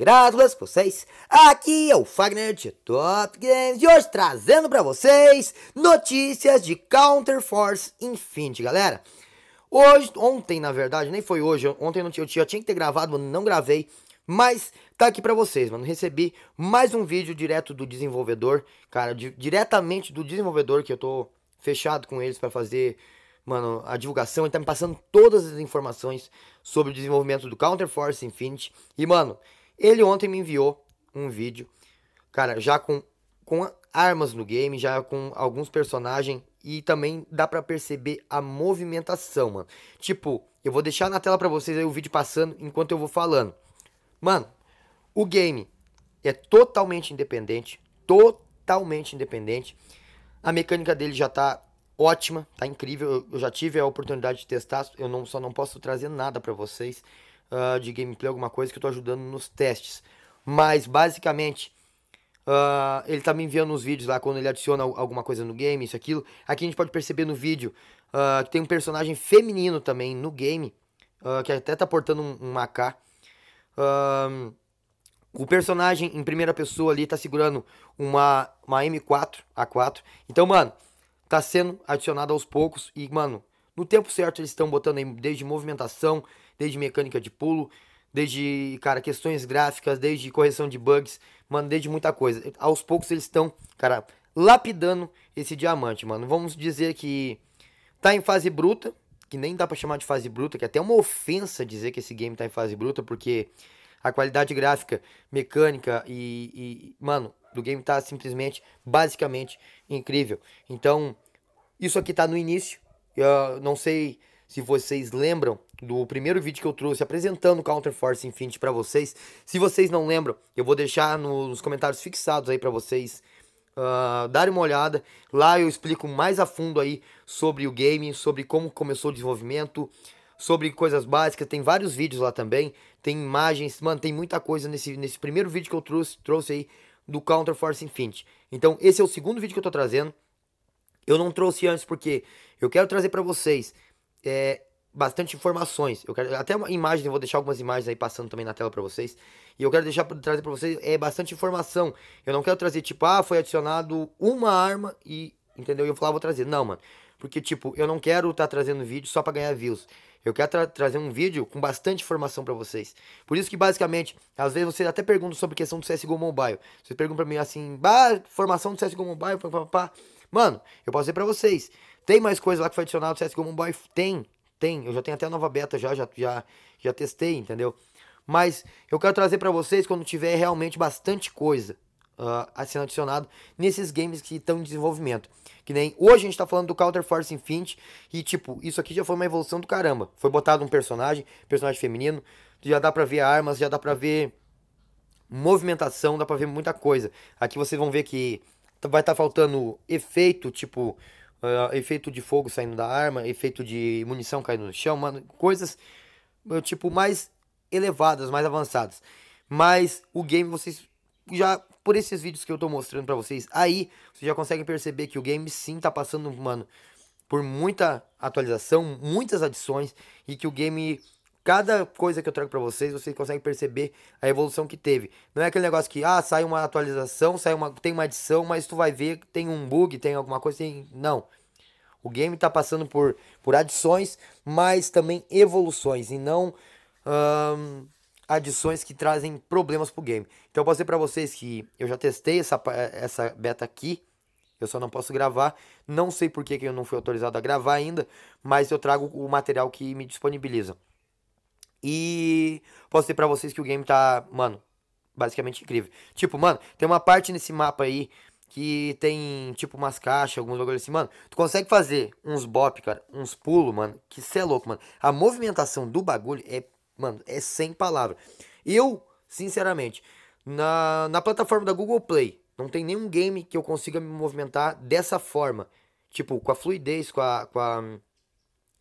gratas com vocês. Aqui é o Fagner de Top Games e hoje trazendo para vocês notícias de Counter Force Infinity, galera. Hoje, ontem na verdade, nem foi hoje, ontem eu, tinha, eu tinha que ter gravado, não gravei, mas tá aqui para vocês, mano. Recebi mais um vídeo direto do desenvolvedor, cara, diretamente do desenvolvedor que eu tô fechado com eles para fazer mano, a divulgação, ele tá me passando todas as informações sobre o desenvolvimento do Counter Force Infinity. E, mano, ele ontem me enviou um vídeo, cara, já com, com armas no game, já com alguns personagens e também dá para perceber a movimentação, mano. Tipo, eu vou deixar na tela para vocês aí o vídeo passando enquanto eu vou falando. Mano, o game é totalmente independente, totalmente independente. A mecânica dele já tá ótima, tá incrível. Eu já tive a oportunidade de testar, eu não só não posso trazer nada para vocês uh, de gameplay, alguma coisa que eu tô ajudando nos testes. Mas basicamente, uh, ele tá me enviando os vídeos lá quando ele adiciona alguma coisa no game, isso, aquilo. Aqui a gente pode perceber no vídeo uh, que tem um personagem feminino também no game, que até tá portando um, um AK. o personagem em primeira pessoa ali tá segurando uma, uma M4, A4. Então, mano, tá sendo adicionado aos poucos e, mano, no tempo certo eles estão botando aí desde movimentação, desde mecânica de pulo, desde, cara, questões gráficas, desde correção de bugs, mano, desde muita coisa. Aos poucos eles estão, cara, lapidando esse diamante, mano. Vamos dizer que tá em fase bruta, que nem dá para chamar de fase bruta, que é até uma ofensa dizer que esse game tá em fase bruta, porque a qualidade gráfica, mecânica e, e mano, do game tá simplesmente, basicamente incrível. Então, isso aqui tá no início. Eu não sei se vocês lembram do primeiro vídeo que eu trouxe apresentando Counter-Force Infinity para vocês, se vocês não lembram, eu vou deixar nos comentários fixados aí para vocês uh, darem uma olhada. Lá eu explico mais a fundo aí sobre o game, sobre como começou o desenvolvimento, sobre coisas básicas. Tem vários vídeos lá também, tem imagens, mano, tem muita coisa nesse, nesse primeiro vídeo que eu trouxe, trouxe aí do Counter-Force Infinity. Então esse é o segundo vídeo que eu tô trazendo. Eu não trouxe antes porque eu quero trazer para vocês é, bastante informações. Eu quero até uma imagem, eu vou deixar algumas imagens aí passando também na tela para vocês. E eu quero deixar trazer para vocês é bastante informação. Eu não quero trazer tipo, ah, foi adicionado uma arma e entendeu? eu falar, ah, vou trazer. Não, mano. Porque tipo, eu não quero estar tá trazendo vídeo só para ganhar views. Eu quero tra trazer um vídeo com bastante informação para vocês. Por isso que basicamente, às vezes vocês até perguntam sobre questão do CS:GO Mobile. Vocês perguntam para mim assim: "Bah, formação do CS:GO Mobile, pá, pá, pá. Mano, eu posso dizer para vocês, tem mais coisa lá que foi adicionado no CSGO Mobile? Tem, tem. Eu já tenho até a nova beta já, já, já, já testei, entendeu? Mas eu quero trazer para vocês quando tiver realmente bastante coisa uh, sendo adicionado nesses games que estão em desenvolvimento. Que nem hoje a gente está falando do Counter Force Infinite e tipo, isso aqui já foi uma evolução do caramba. Foi botado um personagem, personagem feminino, já dá pra ver armas, já dá pra ver movimentação, dá pra ver muita coisa. Aqui vocês vão ver que vai estar tá faltando efeito, tipo uh, efeito de fogo saindo da arma, efeito de munição caindo no chão, mano, coisas tipo mais elevadas, mais avançadas. Mas o game vocês já por esses vídeos que eu tô mostrando para vocês, aí vocês já conseguem perceber que o game sim tá passando, mano, por muita atualização, muitas adições e que o game Cada coisa que eu trago para vocês, vocês conseguem perceber a evolução que teve. Não é aquele negócio que, ah, sai uma atualização, sai uma, tem uma adição, mas tu vai ver que tem um bug, tem alguma coisa, tem... Não. O game está passando por, por adições, mas também evoluções, e não hum, adições que trazem problemas pro game. Então eu posso dizer para vocês que eu já testei essa, essa beta aqui, eu só não posso gravar. Não sei por que, que eu não fui autorizado a gravar ainda, mas eu trago o material que me disponibiliza. E posso dizer para vocês que o game tá, mano, basicamente incrível. Tipo, mano, tem uma parte nesse mapa aí que tem, tipo, umas caixas, alguns bagulho assim, mano. Tu consegue fazer uns bop, cara, uns pulos, mano, que cê é louco, mano. A movimentação do bagulho é, mano, é sem palavra. Eu, sinceramente, na, na plataforma da Google Play, não tem nenhum game que eu consiga me movimentar dessa forma. Tipo, com a fluidez, com a, com a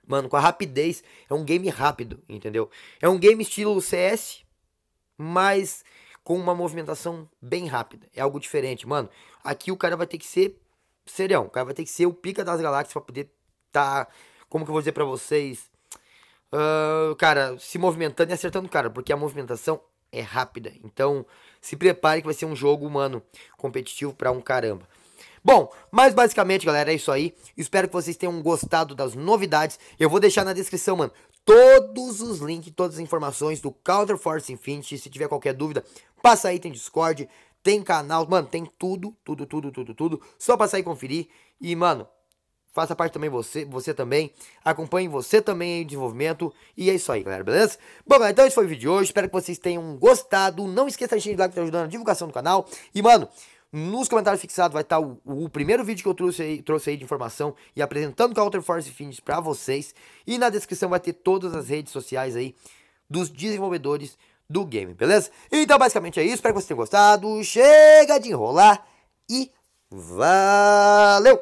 Mano, com a rapidez. É um game rápido, entendeu? É um game estilo CS, mas com uma movimentação bem rápida. É algo diferente, mano. Aqui o cara vai ter que ser serião. O cara vai ter que ser o pica das galáxias para poder tá. Como que eu vou dizer para vocês? Uh, cara, se movimentando e acertando o cara, porque a movimentação é rápida. Então, se prepare que vai ser um jogo, mano, competitivo para um caramba. Bom, mas basicamente, galera, é isso aí. Espero que vocês tenham gostado das novidades. Eu vou deixar na descrição, mano, todos os links, todas as informações do Counter Force Infinity. Se tiver qualquer dúvida, passa aí, tem Discord, tem canal, mano, tem tudo, tudo, tudo, tudo, tudo. Só passar e conferir. E, mano, faça parte também você, você também. Acompanhe você também em o desenvolvimento. E é isso aí, galera, beleza? Bom, galera, então esse foi o vídeo de hoje. Espero que vocês tenham gostado. Não esqueça de deixar o like, tá ajudando a divulgação do canal. E, mano... Nos comentários fixados vai estar o, o, primeiro vídeo que eu trouxe aí, trouxe aí de informação e apresentando o Counter Force Finish para vocês. E na descrição vai ter todas as redes sociais aí dos desenvolvedores do game, beleza? Então basicamente é isso, espero que vocês tenham gostado. Chega de enrolar e valeu!